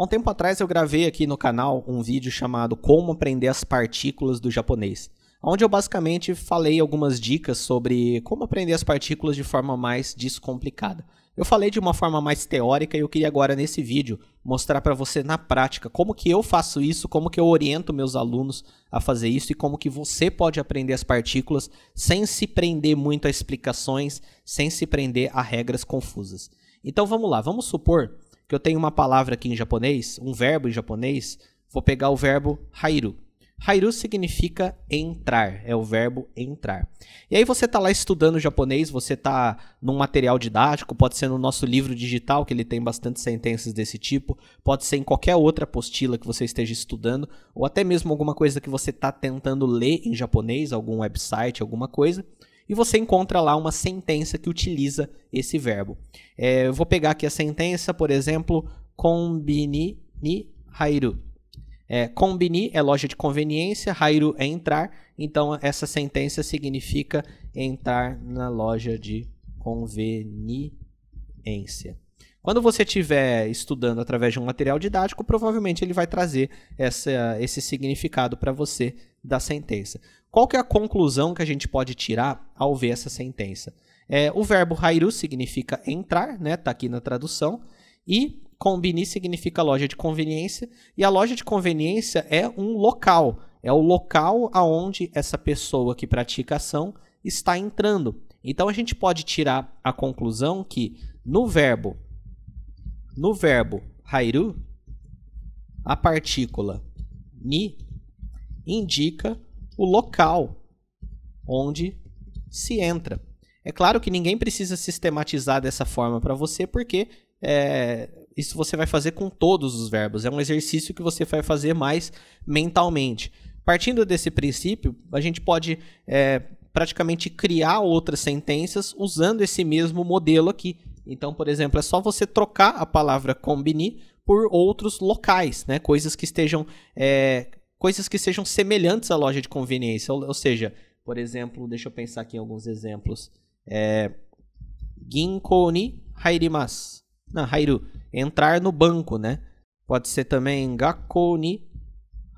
Há um tempo atrás eu gravei aqui no canal um vídeo chamado Como Aprender as Partículas do Japonês, onde eu basicamente falei algumas dicas sobre como aprender as partículas de forma mais descomplicada. Eu falei de uma forma mais teórica e eu queria agora nesse vídeo mostrar para você na prática como que eu faço isso, como que eu oriento meus alunos a fazer isso e como que você pode aprender as partículas sem se prender muito a explicações, sem se prender a regras confusas. Então vamos lá, vamos supor que eu tenho uma palavra aqui em japonês, um verbo em japonês, vou pegar o verbo hairu. Hairu significa entrar, é o verbo entrar. E aí você está lá estudando japonês, você está num material didático, pode ser no nosso livro digital, que ele tem bastante sentenças desse tipo, pode ser em qualquer outra apostila que você esteja estudando, ou até mesmo alguma coisa que você está tentando ler em japonês, algum website, alguma coisa e você encontra lá uma sentença que utiliza esse verbo. É, eu vou pegar aqui a sentença, por exemplo, combini ni hairu. É, combini é loja de conveniência, hairu é entrar, então essa sentença significa entrar na loja de conveniência. Quando você estiver estudando através de um material didático, provavelmente ele vai trazer essa, esse significado para você da sentença. Qual que é a conclusão que a gente pode tirar ao ver essa sentença? É, o verbo hairu significa entrar, né? Tá aqui na tradução. E combini significa loja de conveniência. E a loja de conveniência é um local. É o local aonde essa pessoa que pratica ação está entrando. Então a gente pode tirar a conclusão que no verbo no verbo hairu a partícula ni indica o local onde se entra. É claro que ninguém precisa sistematizar dessa forma para você, porque é, isso você vai fazer com todos os verbos. É um exercício que você vai fazer mais mentalmente. Partindo desse princípio, a gente pode é, praticamente criar outras sentenças usando esse mesmo modelo aqui. Então, por exemplo, é só você trocar a palavra combine por outros locais, né? coisas que estejam é, coisas que sejam semelhantes à loja de conveniência. Ou, ou seja, por exemplo, deixa eu pensar aqui em alguns exemplos. É, Ginko ni hairimasu. Não, hairu. Entrar no banco, né? Pode ser também gakko ni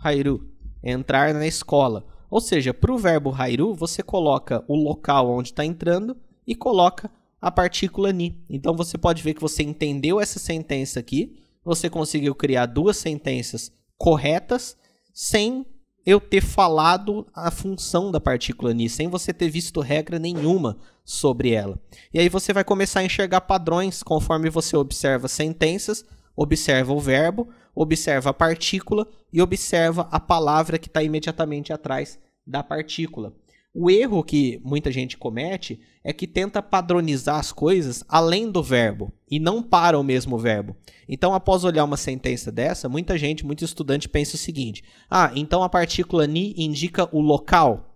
hairu. Entrar na escola. Ou seja, para o verbo hairu, você coloca o local onde está entrando e coloca a partícula ni. Então você pode ver que você entendeu essa sentença aqui, você conseguiu criar duas sentenças corretas sem eu ter falado a função da partícula ni, sem você ter visto regra nenhuma sobre ela. E aí você vai começar a enxergar padrões conforme você observa sentenças, observa o verbo, observa a partícula e observa a palavra que está imediatamente atrás da partícula. O erro que muita gente comete é que tenta padronizar as coisas além do verbo e não para o mesmo verbo. Então, após olhar uma sentença dessa, muita gente, muito estudante pensa o seguinte: ah, então a partícula ni indica o local.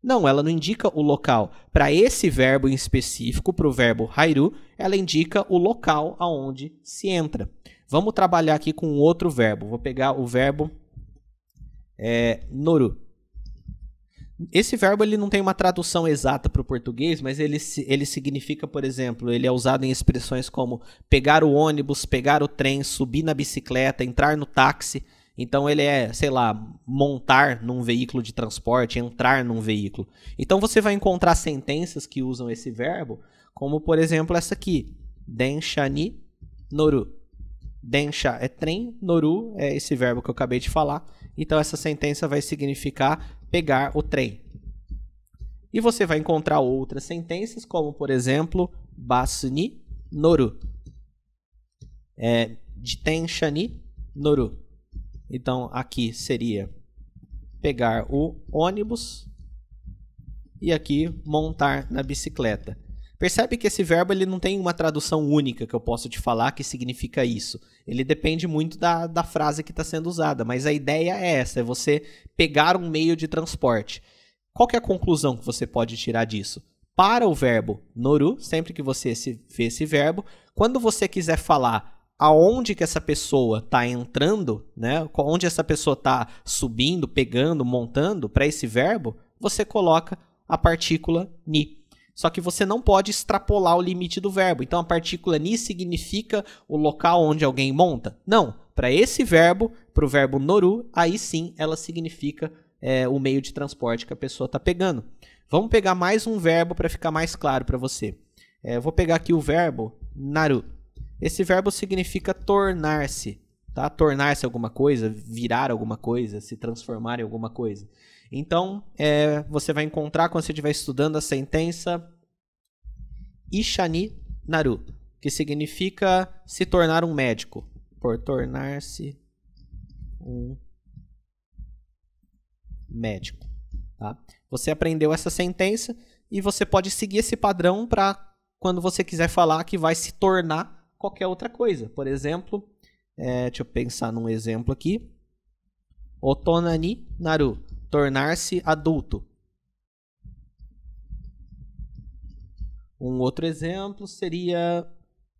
Não, ela não indica o local. Para esse verbo em específico, para o verbo hairu, ela indica o local aonde se entra. Vamos trabalhar aqui com outro verbo. Vou pegar o verbo é, noru. Esse verbo ele não tem uma tradução exata para o português, mas ele, ele significa, por exemplo, ele é usado em expressões como pegar o ônibus, pegar o trem, subir na bicicleta, entrar no táxi. Então ele é, sei lá, montar num veículo de transporte, entrar num veículo. Então você vai encontrar sentenças que usam esse verbo, como por exemplo essa aqui: ni noru. Densha é trem, noru é esse verbo que eu acabei de falar. Então essa sentença vai significar pegar o trem. E você vai encontrar outras sentenças, como por exemplo, basuni noru. É, jitenshani noru. Então aqui seria pegar o ônibus e aqui montar na bicicleta. Percebe que esse verbo ele não tem uma tradução única que eu posso te falar que significa isso. Ele depende muito da, da frase que está sendo usada, mas a ideia é essa: é você pegar um meio de transporte. Qual é a conclusão que você pode tirar disso? Para o verbo noru, sempre que você se vê esse verbo, quando você quiser falar aonde que essa pessoa está entrando, né? Onde essa pessoa está subindo, pegando, montando para esse verbo, você coloca a partícula ni. Só que você não pode extrapolar o limite do verbo. Então a partícula ni significa o local onde alguém monta? Não. Para esse verbo, para o verbo noru, aí sim ela significa é, o meio de transporte que a pessoa está pegando. Vamos pegar mais um verbo para ficar mais claro para você. É, eu vou pegar aqui o verbo naru. Esse verbo significa tornar-se, tá? Tornar-se alguma coisa, virar alguma coisa, se transformar em alguma coisa. Então, é, você vai encontrar, quando você estiver estudando a sentença, Ishani Naru, que significa se tornar um médico, por tornar-se um médico. Tá? Você aprendeu essa sentença e você pode seguir esse padrão para quando você quiser falar que vai se tornar qualquer outra coisa. Por exemplo, é, deixa eu pensar num exemplo aqui. Otonani Naru tornar-se adulto. Um outro exemplo seria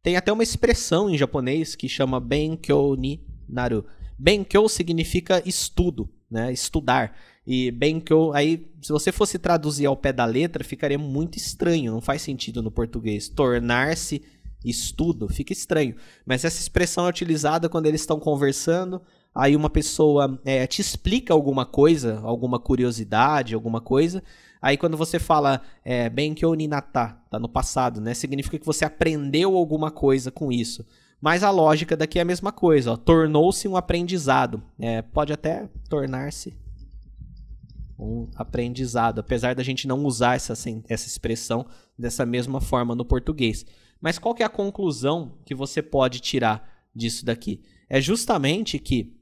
tem até uma expressão em japonês que chama Benkyou ni naru. Benkyou significa estudo, né? Estudar. E Benkyou, aí, se você fosse traduzir ao pé da letra, ficaria muito estranho, não faz sentido no português. Tornar-se estudo, fica estranho. Mas essa expressão é utilizada quando eles estão conversando, aí uma pessoa é, te explica alguma coisa, alguma curiosidade, alguma coisa. Aí quando você fala é, Benkyo Ninata, tá no passado, né? Significa que você aprendeu alguma coisa com isso. Mas a lógica daqui é a mesma coisa, tornou-se um aprendizado. É, pode até tornar-se um aprendizado, apesar da gente não usar essa, essa expressão dessa mesma forma no português. Mas qual que é a conclusão que você pode tirar disso daqui? É justamente que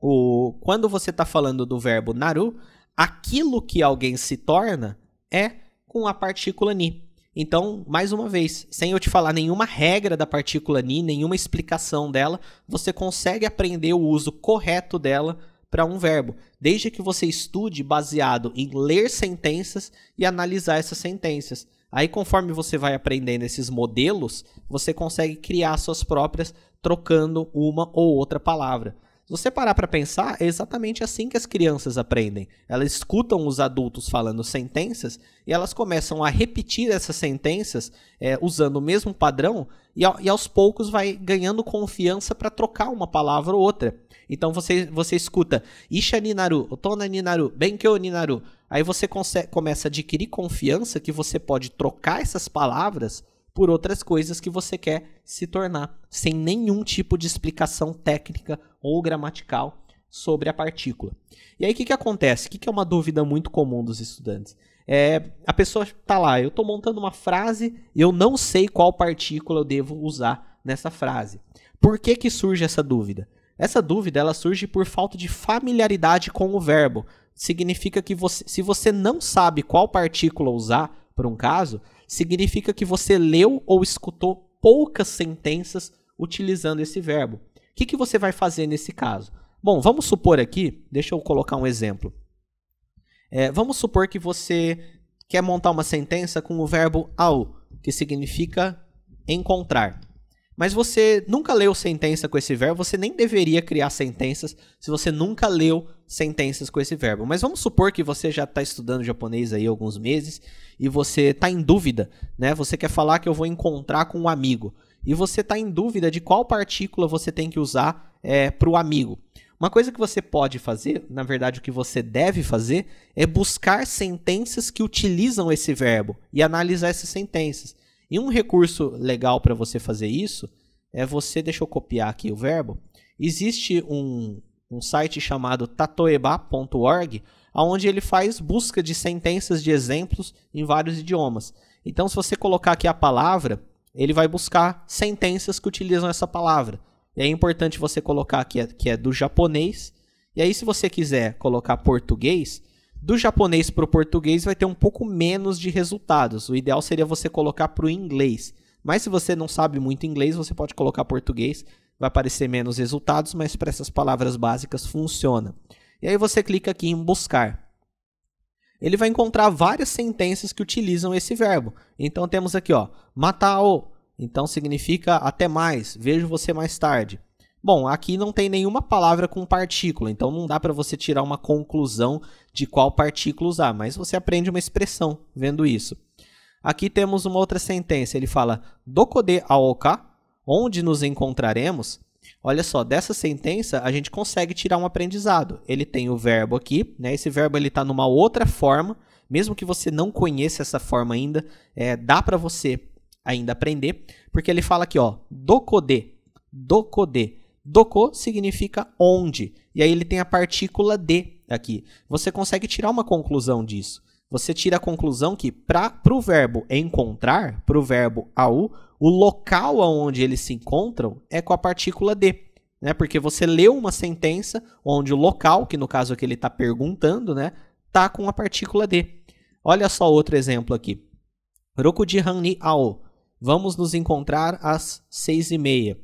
o, quando você está falando do verbo naru, aquilo que alguém se torna é com a partícula ni. Então, mais uma vez, sem eu te falar nenhuma regra da partícula ni, nenhuma explicação dela, você consegue aprender o uso correto dela para um verbo, desde que você estude baseado em ler sentenças e analisar essas sentenças. Aí, conforme você vai aprendendo esses modelos, você consegue criar suas próprias trocando uma ou outra palavra. Se você parar para pensar, é exatamente assim que as crianças aprendem. Elas escutam os adultos falando sentenças e elas começam a repetir essas sentenças é, usando o mesmo padrão e, ao, e, aos poucos vai ganhando confiança para trocar uma palavra ou outra. Então você, você escuta Isha é Ninaru, Otona Ninaru, Benkyo Ninaru. Aí você começa a adquirir confiança que você pode trocar essas palavras por outras coisas que você quer se tornar, sem nenhum tipo de explicação técnica ou gramatical sobre a partícula. E aí o que, que acontece? O que, que é uma dúvida muito comum dos estudantes? É, a pessoa está lá, eu estou montando uma frase e eu não sei qual partícula eu devo usar nessa frase. Por que, que surge essa dúvida? Essa dúvida ela surge por falta de familiaridade com o verbo. Significa que você, se você não sabe qual partícula usar para um caso, significa que você leu ou escutou poucas sentenças utilizando esse verbo. O que, que você vai fazer nesse caso? Bom, vamos supor aqui, deixa eu colocar um exemplo. É, vamos supor que você quer montar uma sentença com o verbo ao, que significa encontrar. Mas você nunca leu sentença com esse verbo, você nem deveria criar sentenças se você nunca leu sentenças com esse verbo. Mas vamos supor que você já está estudando japonês aí alguns meses e você está em dúvida, né? Você quer falar que eu vou encontrar com um amigo e você está em dúvida de qual partícula você tem que usar é, para o amigo. Uma coisa que você pode fazer, na verdade, o que você deve fazer, é buscar sentenças que utilizam esse verbo e analisar essas sentenças. E um recurso legal para você fazer isso é você, deixa eu copiar aqui o verbo. Existe um, um site chamado tatoeba.org, onde ele faz busca de sentenças de exemplos em vários idiomas. Então, se você colocar aqui a palavra, ele vai buscar sentenças que utilizam essa palavra. E é importante você colocar aqui que é do japonês. E aí, se você quiser colocar português, do japonês para o português vai ter um pouco menos de resultados. O ideal seria você colocar para o inglês. Mas se você não sabe muito inglês, você pode colocar português, vai aparecer menos resultados, mas para essas palavras básicas funciona. E aí você clica aqui em buscar. Ele vai encontrar várias sentenças que utilizam esse verbo. Então temos aqui, ó, o. então significa até mais, vejo você mais tarde. Bom, aqui não tem nenhuma palavra com partícula, então não dá para você tirar uma conclusão de qual partícula usar, mas você aprende uma expressão vendo isso. Aqui temos uma outra sentença, ele fala dokode aoka, onde nos encontraremos. Olha só, dessa sentença a gente consegue tirar um aprendizado. Ele tem o verbo aqui, né? Esse verbo ele está numa outra forma, mesmo que você não conheça essa forma ainda, é, dá para você ainda aprender, porque ele fala aqui, ó, dokode, dokode. Doko significa onde. E aí ele tem a partícula de aqui. Você consegue tirar uma conclusão disso. Você tira a conclusão que para o verbo encontrar, para o verbo au, o local aonde eles se encontram é com a partícula de. Né? Porque você leu uma sentença onde o local, que no caso é que ele está perguntando, né, tá com a partícula de. Olha só outro exemplo aqui. Rokuji Hanni Ao. Vamos nos encontrar às seis e meia.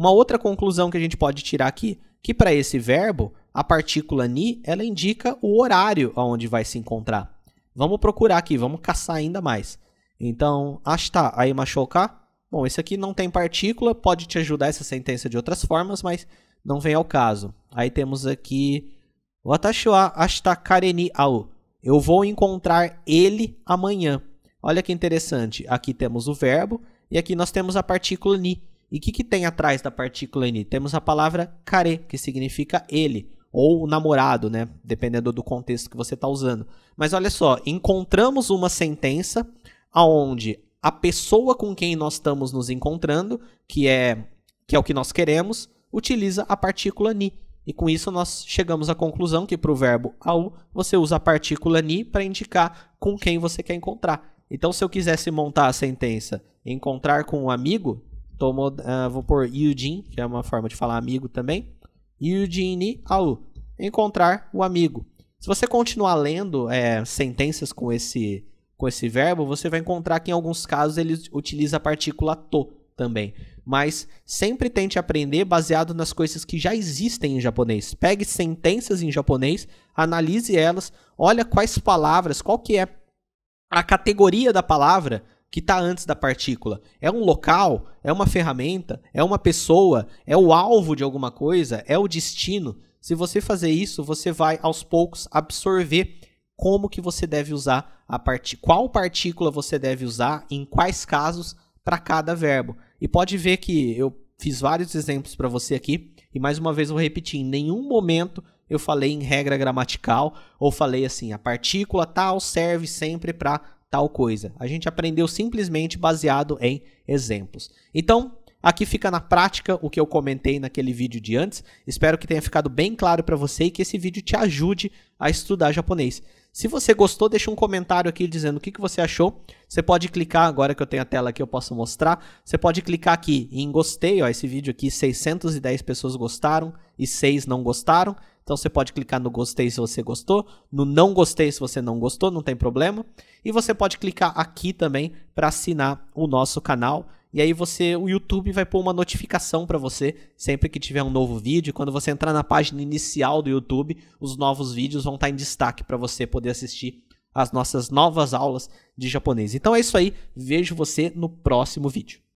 Uma outra conclusão que a gente pode tirar aqui, que para esse verbo, a partícula ni, ela indica o horário aonde vai se encontrar. Vamos procurar aqui, vamos caçar ainda mais. Então, hasta aí machuca. Bom, esse aqui não tem partícula, pode te ajudar essa sentença de outras formas, mas não vem ao caso. Aí temos aqui Watashua hasta kareni ao. Eu vou encontrar ele amanhã. Olha que interessante. Aqui temos o verbo e aqui nós temos a partícula ni. E o que, que tem atrás da partícula ni? Temos a palavra care, que significa ele, ou namorado, né? Dependendo do contexto que você está usando. Mas olha só, encontramos uma sentença aonde a pessoa com quem nós estamos nos encontrando, que é que é o que nós queremos, utiliza a partícula ni. E com isso nós chegamos à conclusão que para o verbo au você usa a partícula ni para indicar com quem você quer encontrar. Então, se eu quisesse montar a sentença encontrar com um amigo, Tomo, uh, ah, vou pôr Yujin, que é uma forma de falar amigo também. Yujin ni au, Encontrar o amigo. Se você continuar lendo é, sentenças com esse, com esse verbo, você vai encontrar que em alguns casos ele utiliza a partícula to também. Mas sempre tente aprender baseado nas coisas que já existem em japonês. Pegue sentenças em japonês, analise elas, olha quais palavras, qual que é a categoria da palavra que está antes da partícula? É um local? É uma ferramenta? É uma pessoa? É o alvo de alguma coisa? É o destino? Se você fazer isso, você vai aos poucos absorver como que você deve usar a partícula, qual partícula você deve usar em quais casos para cada verbo. E pode ver que eu fiz vários exemplos para você aqui e mais uma vez vou repetir, em nenhum momento eu falei em regra gramatical ou falei assim, a partícula tal serve sempre para tal coisa. A gente aprendeu simplesmente baseado em exemplos. Então, Aqui fica na prática o que eu comentei naquele vídeo de antes. Espero que tenha ficado bem claro para você e que esse vídeo te ajude a estudar japonês. Se você gostou, deixa um comentário aqui dizendo o que, que você achou. Você pode clicar, agora que eu tenho a tela aqui, eu posso mostrar. Você pode clicar aqui em gostei, ó, esse vídeo aqui, 610 pessoas gostaram e 6 não gostaram. Então você pode clicar no gostei se você gostou, no não gostei se você não gostou, não tem problema. E você pode clicar aqui também para assinar o nosso canal. E aí você, o YouTube vai pôr uma notificação para você sempre que tiver um novo vídeo. Quando você entrar na página inicial do YouTube, os novos vídeos vão estar tá em destaque para você poder assistir as nossas novas aulas de japonês. Então é isso aí, vejo você no próximo vídeo.